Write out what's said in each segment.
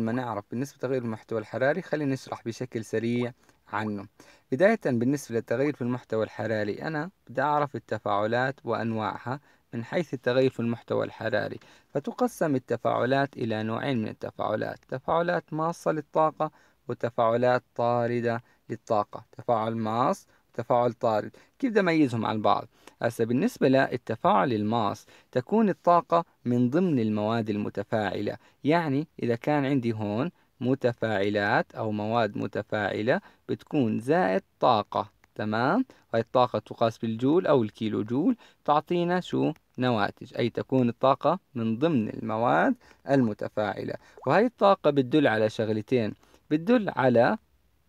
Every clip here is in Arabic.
ما نعرف بالنسبة لتغير المحتوى الحراري خلينا نشرح بشكل سريع عنه بداية بالنسبة للتغير في المحتوى الحراري أنا بدي أعرف التفاعلات وأنواعها من حيث التغير في المحتوى الحراري فتقسم التفاعلات إلى نوعين من التفاعلات تفاعلات ماصة للطاقة وتفاعلات طاردة للطاقة تفاعل ماص تفاعل طارد كيف بدي أميزهم عن بعض هسه بالنسبة للتفاعل الماس تكون الطاقة من ضمن المواد المتفاعلة يعني إذا كان عندي هون متفاعلات أو مواد متفاعلة بتكون زائد طاقة تمام هاي الطاقة تقاس بالجول أو الكيلو جول تعطينا شو نواتج أي تكون الطاقة من ضمن المواد المتفاعلة وهي الطاقة بتدل على شغلتين بتدل على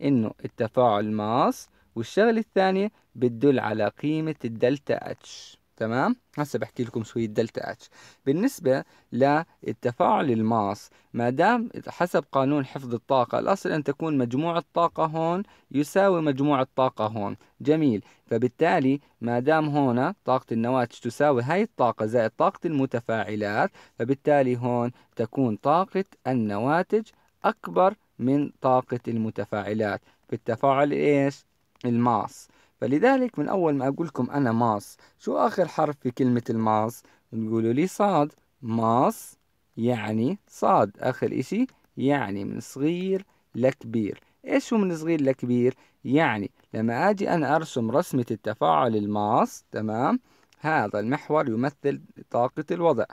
إنه التفاعل ماس والشغلة الثانية بتدل على قيمة الدلتا اتش تمام هسه بحكي لكم شوية دلتا اتش بالنسبة للتفاعل الماس ما دام حسب قانون حفظ الطاقة الأصل أن تكون مجموع الطاقة هون يساوي مجموع الطاقة هون جميل فبالتالي ما دام هون طاقة النواتج تساوي هاي الطاقة زائد طاقة المتفاعلات فبالتالي هون تكون طاقة النواتج أكبر من طاقة المتفاعلات بالتفاعل إيش الماس فلذلك من أول ما أقول لكم أنا ماس شو آخر حرف في كلمة الماس تقولوا لي صاد ماس يعني صاد آخر إشي يعني من صغير لكبير إيش هو من صغير لكبير يعني لما أجي أنا أرسم رسمة التفاعل الماس تمام هذا المحور يمثل طاقة الوضع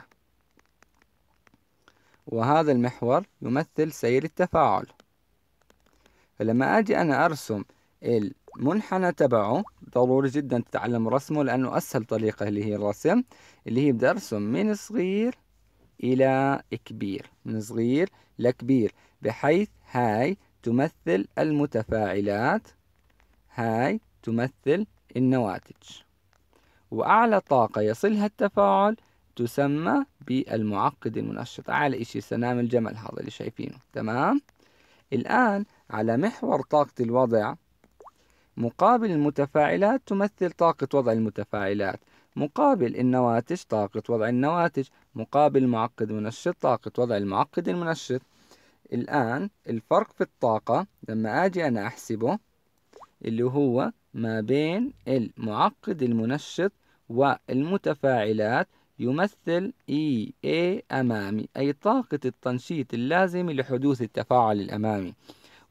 وهذا المحور يمثل سير التفاعل فلما أجي أنا أرسم المنحنى تبعه ضروري جدا تتعلم رسمه لأنه أسهل طريقة اللي هي الرسم اللي هي بدي أرسم من صغير إلى كبير من صغير لكبير بحيث هاي تمثل المتفاعلات هاي تمثل النواتج وأعلى طاقة يصلها التفاعل تسمى بالمعقد المنشط أعلى إشي سنام الجمل هذا اللي شايفينه تمام الآن على محور طاقة الوضع مقابل المتفاعلات تمثل طاقة وضع المتفاعلات مقابل النواتج طاقة وضع النواتج مقابل معقد منشط طاقة وضع المعقد المنشط الآن الفرق في الطاقة لما أجي أنا أحسبه اللي هو ما بين المعقد المنشط والمتفاعلات يمثل إي e أمامي أي طاقة التنشيط اللازم لحدوث التفاعل الأمامي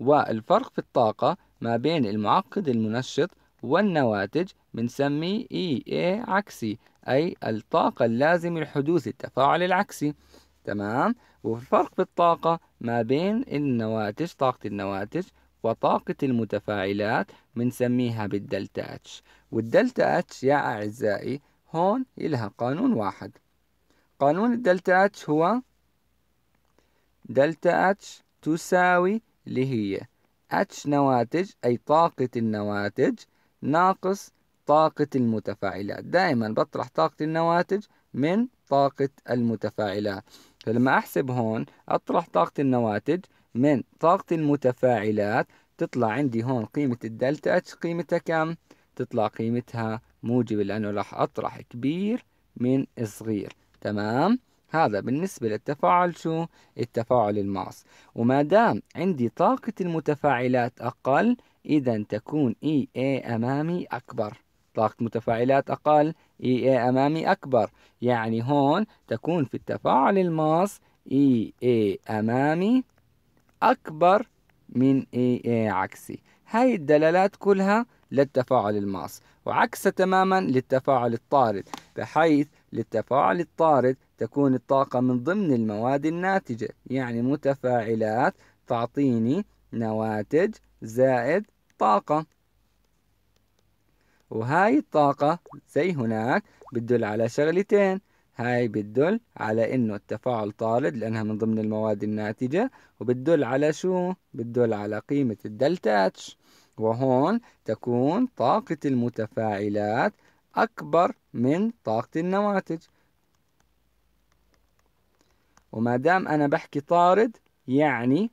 والفرق في الطاقة ما بين المعقد المنشط والنواتج بنسميه اي e عكسي أي الطاقة اللازمه لحدوث التفاعل العكسي تمام والفرق بالطاقه ما بين النواتج طاقة النواتج وطاقة المتفاعلات بنسميها بالدلتا اتش والدلتا اتش يا أعزائي هون إلها قانون واحد قانون الدلتا اتش هو دلتا اتش تساوي اللي هي اتش نواتج أي طاقة النواتج ناقص طاقة المتفاعلات دائما بطرح طاقة النواتج من طاقة المتفاعلات فلما أحسب هون أطرح طاقة النواتج من طاقة المتفاعلات تطلع عندي هون قيمة الدلتا اتش قيمتها كم؟ تطلع قيمتها موجبة لأنه راح أطرح كبير من صغير تمام؟ هذا بالنسبة للتفاعل شو؟ التفاعل الماس وما دام عندي طاقة المتفاعلات أقل إذا تكون إي e إيه أمامي أكبر طاقة متفاعلات أقل إي e إيه أمامي أكبر يعني هون تكون في التفاعل الماس إي e إيه أمامي أكبر من إي إيه عكسي هاي الدلالات كلها للتفاعل الماس وعكسه تماما للتفاعل الطارد بحيث للتفاعل الطارد تكون الطاقة من ضمن المواد الناتجة يعني متفاعلات تعطيني نواتج زائد طاقة وهاي الطاقة زي هناك بتدل على شغلتين هاي بتدل على إنه التفاعل طارد لأنها من ضمن المواد الناتجة وبتدل على شو؟ بتدل على قيمة الدلتا اتش وهون تكون طاقة المتفاعلات أكبر من طاقة النواتج وما دام أنا بحكي طارد يعني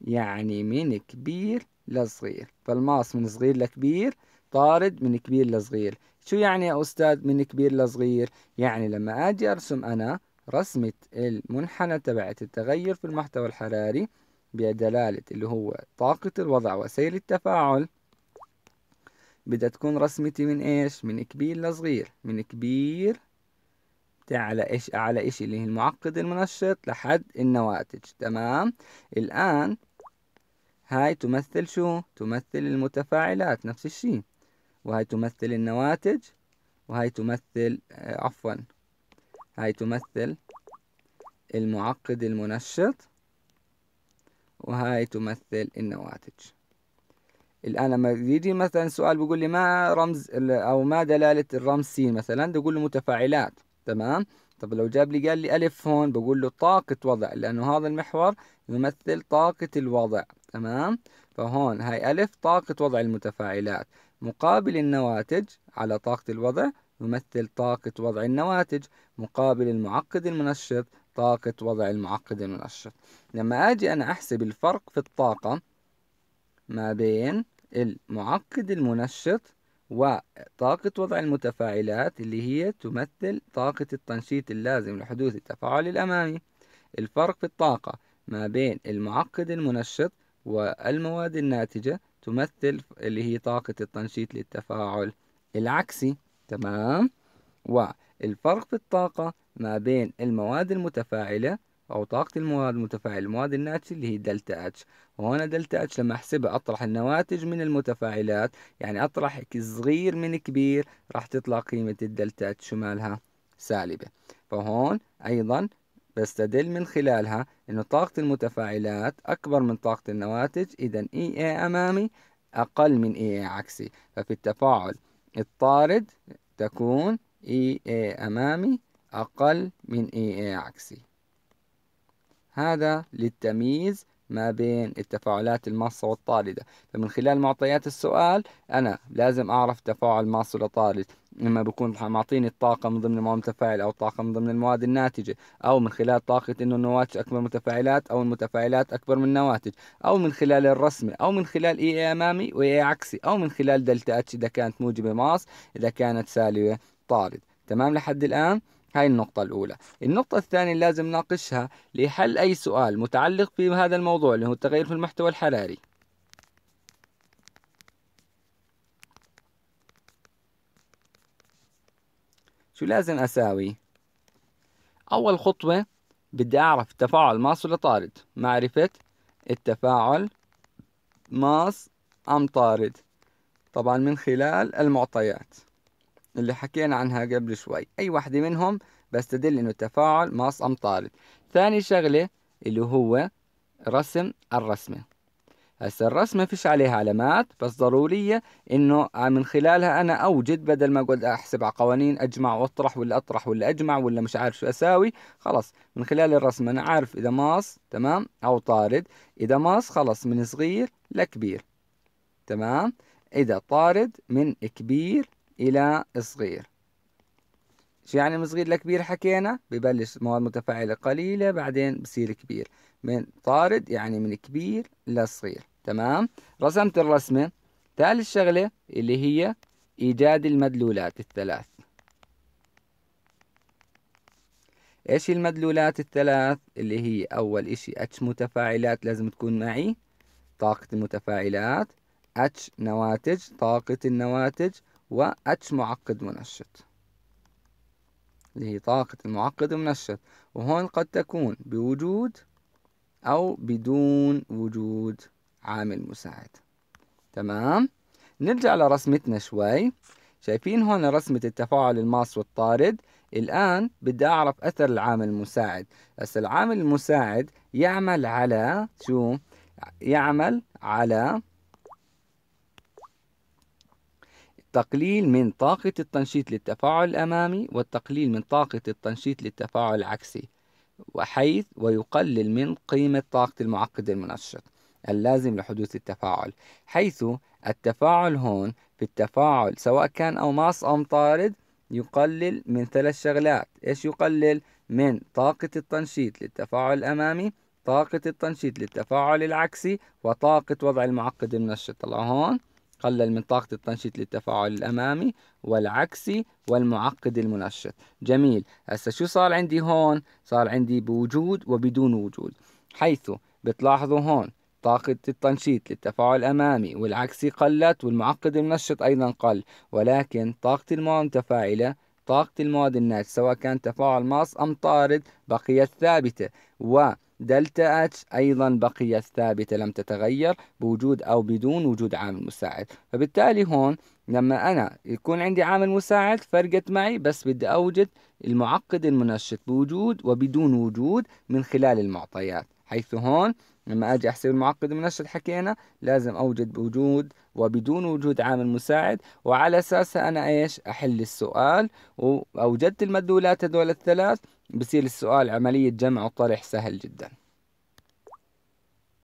يعني من كبير لصغير فالماس من صغير لكبير طارد من كبير لصغير شو يعني يا أستاذ من كبير لصغير يعني لما أجي أرسم أنا رسمة المنحنى تبعت التغير في المحتوى الحراري بدلالة اللي هو طاقة الوضع وسير التفاعل بدها تكون رسمتي من إيش من كبير لصغير من كبير على إيش على إيش اللي هي المعقد المنشط لحد النواتج تمام الآن هاي تمثل شو تمثل المتفاعلات نفس الشيء وهي تمثل النواتج وهي تمثل آه، عفوا هاي تمثل المعقد المنشط وهاي تمثل النواتج الآن لما يجي مثلا سؤال بيقول لي ما رمز أو ما دلالة الرمز س مثلا بقول له متفاعلات تمام طب لو جاب لي قال لي ألف هون بقول له طاقة وضع لأنه هذا المحور يمثل طاقة الوضع تمام فهون هاي ألف طاقة وضع المتفاعلات مقابل النواتج على طاقة الوضع يمثل طاقة وضع النواتج مقابل المعقد المنشط طاقة وضع المعقد المنشط لما أجي أنا أحسب الفرق في الطاقة ما بين المعقد المنشط وطاقة وضع المتفاعلات اللي هي تمثل طاقة التنشيط اللازم لحدوث التفاعل الأمامي الفرق في الطاقة ما بين المعقد المنشط والمواد الناتجة تمثل اللي هي طاقة التنشيط للتفاعل العكسي تمام والفرق في الطاقة ما بين المواد المتفاعلة أو طاقة المواد المتفاعل المواد الناتجة اللي هي دلتا اتش وهنا دلتا اتش لما أحسبها أطرح النواتج من المتفاعلات يعني أطرح صغير من كبير راح تطلع قيمة الدلتا اتش شمالها سالبة فهون أيضا بستدل من خلالها أنه طاقة المتفاعلات أكبر من طاقة النواتج إذا إي e إيه أمامي أقل من إي e إيه عكسي ففي التفاعل الطارد تكون إي e إيه أمامي أقل من إي إيه عكسي هذا للتمييز ما بين التفاعلات الماصة والطاردة فمن خلال معطيات السؤال أنا لازم أعرف تفاعل ماص ولا طارد لما بكون معطيني الطاقة من ضمن المواد المتفاعلة أو الطاقة من ضمن المواد الناتجة أو من خلال طاقة إنه النواتج أكبر متفاعلات أو المتفاعلات أكبر من النواتج أو من خلال الرسمة أو من خلال إي e إيه أمامي وإي عكسي أو من خلال دلتا اتش إذا كانت موجبة ماص إذا كانت سالبة طارد تمام لحد الآن؟ هاي النقطة الأولى النقطة الثانية اللي لازم ناقشها لحل أي سؤال متعلق في هذا الموضوع اللي هو التغير في المحتوى الحراري شو لازم أساوي؟ أول خطوة بدي أعرف تفاعل ماس ولا طارد معرفة التفاعل ماس أم طارد طبعا من خلال المعطيات اللي حكينا عنها قبل شوي أي واحدة منهم بستدل إنه التفاعل ماس أم طارد ثاني شغلة اللي هو رسم الرسمة هسا الرسمة فيش عليها علامات بس ضرورية إنه من خلالها أنا أوجد بدل ما أقعد أحسب على قوانين أجمع وأطرح ولا أطرح ولا أجمع ولا مش عارف شو أساوي خلص من خلال الرسمة أنا عارف إذا ماص تمام أو طارد إذا ماص خلص من صغير لكبير تمام إذا طارد من كبير إلى صغير شو يعني من صغير لكبير حكينا ببلش مواد متفاعلة قليلة بعدين بصير كبير من طارد يعني من كبير لصغير تمام رسمت الرسمة ثالث شغلة اللي هي إيجاد المدلولات الثلاث إيش المدلولات الثلاث اللي هي أول إشي اتش متفاعلات لازم تكون معي طاقة المتفاعلات اتش نواتج طاقة النواتج و اتش معقد منشط اللي هي طاقة المعقد المنشط وهون قد تكون بوجود أو بدون وجود عامل مساعد تمام نرجع لرسمتنا شوي شايفين هون رسمة التفاعل الماس والطارد الآن بدي أعرف أثر العامل المساعد بس العامل المساعد يعمل على شو يعمل على التقليل من طاقة التنشيط للتفاعل الأمامي والتقليل من طاقة التنشيط للتفاعل العكسي وحيث ويقلل من قيمة طاقة المعقد المنشط اللازم لحدوث التفاعل حيث التفاعل هون في التفاعل سواء كان أو ماس أو مطارد يقلل من ثلاث شغلات إيش يقلل من طاقة التنشيط للتفاعل الأمامي طاقة التنشيط للتفاعل العكسي وطاقة وضع المعقد المنشط طلع هون قلل من طاقة التنشيط للتفاعل الأمامي والعكسي والمعقد المنشط جميل هسه شو صار عندي هون صار عندي بوجود وبدون وجود حيث بتلاحظوا هون طاقة التنشيط للتفاعل الأمامي والعكسي قلت والمعقد المنشط أيضا قل ولكن طاقة المواد المتفاعلة طاقة المواد الناتجة سواء كان تفاعل ماس أم طارد بقيت ثابتة و دلتا اتش أيضا بقيت ثابتة لم تتغير بوجود أو بدون وجود عامل مساعد فبالتالي هون لما أنا يكون عندي عامل مساعد فرقت معي بس بدي أوجد المعقد المنشط بوجود وبدون وجود من خلال المعطيات حيث هون لما أجي أحسب المعقد المنشط حكينا لازم أوجد بوجود وبدون وجود عامل مساعد وعلى أساسها أنا إيش أحل السؤال وأوجدت المدلولات هذول الثلاث بصير السؤال عملية جمع وطرح سهل جدا